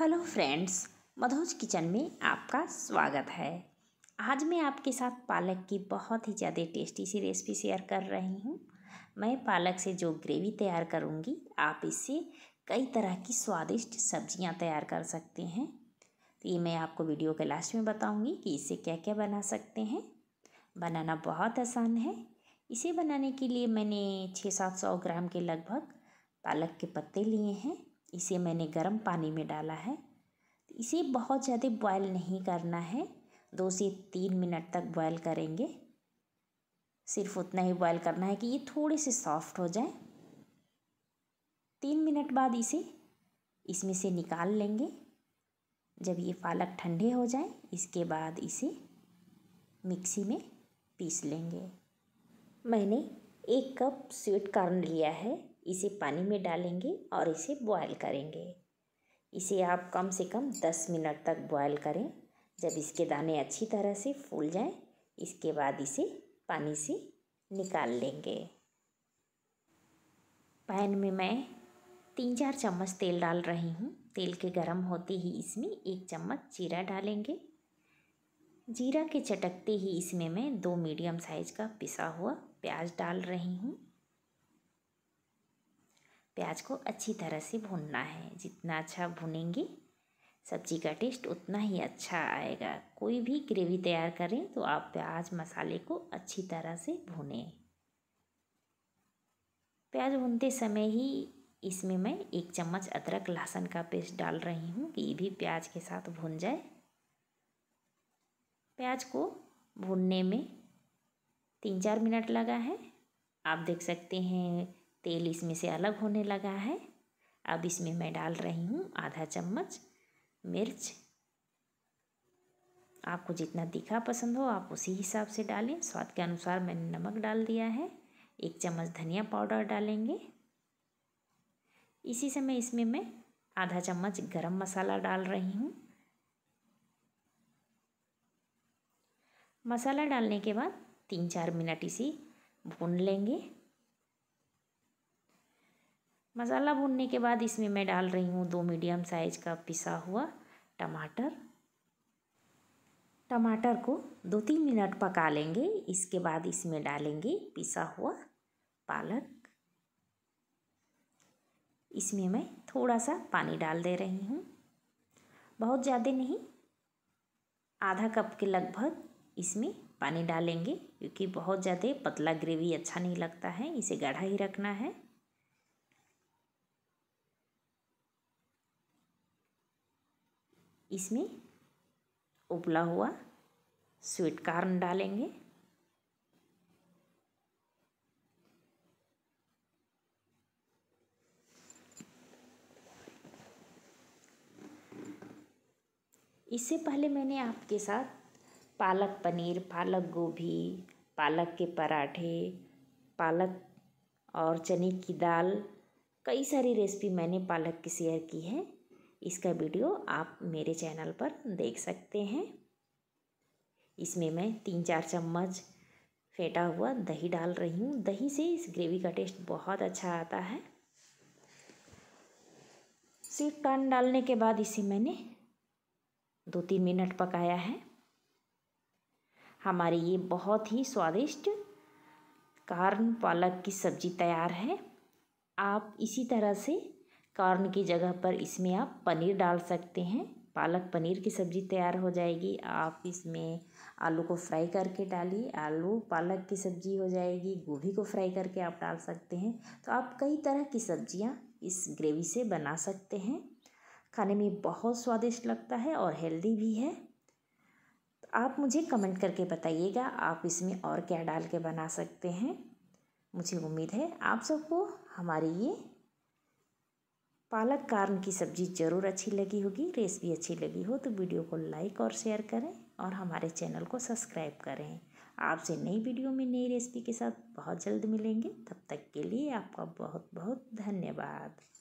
hello friends मधोज kitchen में आपका स्वागत है आज मैं आपके साथ पालक की बहुत ही ज़्यादा टेस्टी सी रेसिपी शेयर कर रही हूँ मैं पालक से जो ग्रेवी तैयार करूँगी आप इससे कई तरह की स्वादिष्ट सब्जियाँ तैयार कर सकते हैं तो ये मैं आपको वीडियो के लास्ट में बताऊँगी कि इससे क्या क्या बना सकते हैं बनाना बहुत आसान है इसे बनाने के लिए मैंने छः सात सौ ग्राम के लगभग पालक के पत्ते लिए हैं इसे मैंने गर्म पानी में डाला है इसे बहुत ज़्यादा बॉयल नहीं करना है दो से तीन मिनट तक बॉयल करेंगे सिर्फ उतना ही बॉयल करना है कि ये थोड़े से सॉफ्ट हो जाए तीन मिनट बाद इसे इसमें से निकाल लेंगे जब ये पालक ठंडे हो जाए इसके बाद इसे मिक्सी में पीस लेंगे मैंने एक कप स्वीट कॉर्न लिया है इसे पानी में डालेंगे और इसे बॉयल करेंगे इसे आप कम से कम दस मिनट तक बॉयल करें जब इसके दाने अच्छी तरह से फूल जाएं इसके बाद इसे पानी से निकाल लेंगे पैन में मैं तीन चार चम्मच तेल डाल रही हूँ तेल के गरम होते ही इसमें एक चम्मच जीरा डालेंगे जीरा के चटकते ही इसमें मैं दो मीडियम साइज का पिसा हुआ प्याज डाल रही हूँ प्याज को अच्छी तरह से भूनना है जितना अच्छा भुनेंगे सब्जी का टेस्ट उतना ही अच्छा आएगा कोई भी ग्रेवी तैयार करें तो आप प्याज मसाले को अच्छी तरह से भुनें प्याज भूनते समय ही इसमें मैं एक चम्मच अदरक लहसुन का पेस्ट डाल रही हूँ कि ये भी प्याज के साथ भुन जाए प्याज को भूनने में तीन चार मिनट लगा है आप देख सकते हैं तेल इसमें से अलग होने लगा है अब इसमें मैं डाल रही हूँ आधा चम्मच मिर्च आपको जितना तीखा पसंद हो आप उसी हिसाब से डालें स्वाद के अनुसार मैंने नमक डाल दिया है एक चम्मच धनिया पाउडर डालेंगे इसी समय इसमें मैं आधा चम्मच गरम मसाला डाल रही हूँ मसाला डालने के बाद तीन चार मिनट इसी भून लेंगे मसाला भूनने के बाद इसमें मैं डाल रही हूँ दो मीडियम साइज का पिसा हुआ टमाटर टमाटर को दो तीन मिनट पका लेंगे इसके बाद इसमें डालेंगे पिसा हुआ पालक इसमें मैं थोड़ा सा पानी डाल दे रही हूँ बहुत ज़्यादा नहीं आधा कप के लगभग इसमें पानी डालेंगे क्योंकि बहुत ज़्यादा पतला ग्रेवी अच्छा नहीं लगता है इसे गाढ़ा ही रखना है इसमें उबला हुआ स्वीट कॉर्न डालेंगे इससे पहले मैंने आपके साथ पालक पनीर पालक गोभी पालक के पराठे पालक और चने की दाल कई सारी रेसिपी मैंने पालक की शेयर की है इसका वीडियो आप मेरे चैनल पर देख सकते हैं इसमें मैं तीन चार चम्मच फेंटा हुआ दही डाल रही हूँ दही से इस ग्रेवी का टेस्ट बहुत अच्छा आता है सिर्फ कान डालने के बाद इसे मैंने दो तीन मिनट पकाया है हमारी ये बहुत ही स्वादिष्ट कार्न पालक की सब्ज़ी तैयार है आप इसी तरह से कॉर्न की जगह पर इसमें आप पनीर डाल सकते हैं पालक पनीर की सब्ज़ी तैयार हो जाएगी आप इसमें आलू को फ्राई करके डालिए आलू पालक की सब्ज़ी हो जाएगी गोभी को फ्राई करके आप डाल सकते हैं तो आप कई तरह की सब्जियां इस ग्रेवी से बना सकते हैं खाने में बहुत स्वादिष्ट लगता है और हेल्दी भी है तो आप मुझे कमेंट करके बताइएगा आप इसमें और क्या डाल के बना सकते हैं मुझे उम्मीद है आप सबको हमारी ये पालक कार्न की सब्जी ज़रूर अच्छी लगी होगी रेसिपी अच्छी लगी हो तो वीडियो को लाइक और शेयर करें और हमारे चैनल को सब्सक्राइब करें आपसे नई वीडियो में नई रेसिपी के साथ बहुत जल्द मिलेंगे तब तक के लिए आपका बहुत बहुत धन्यवाद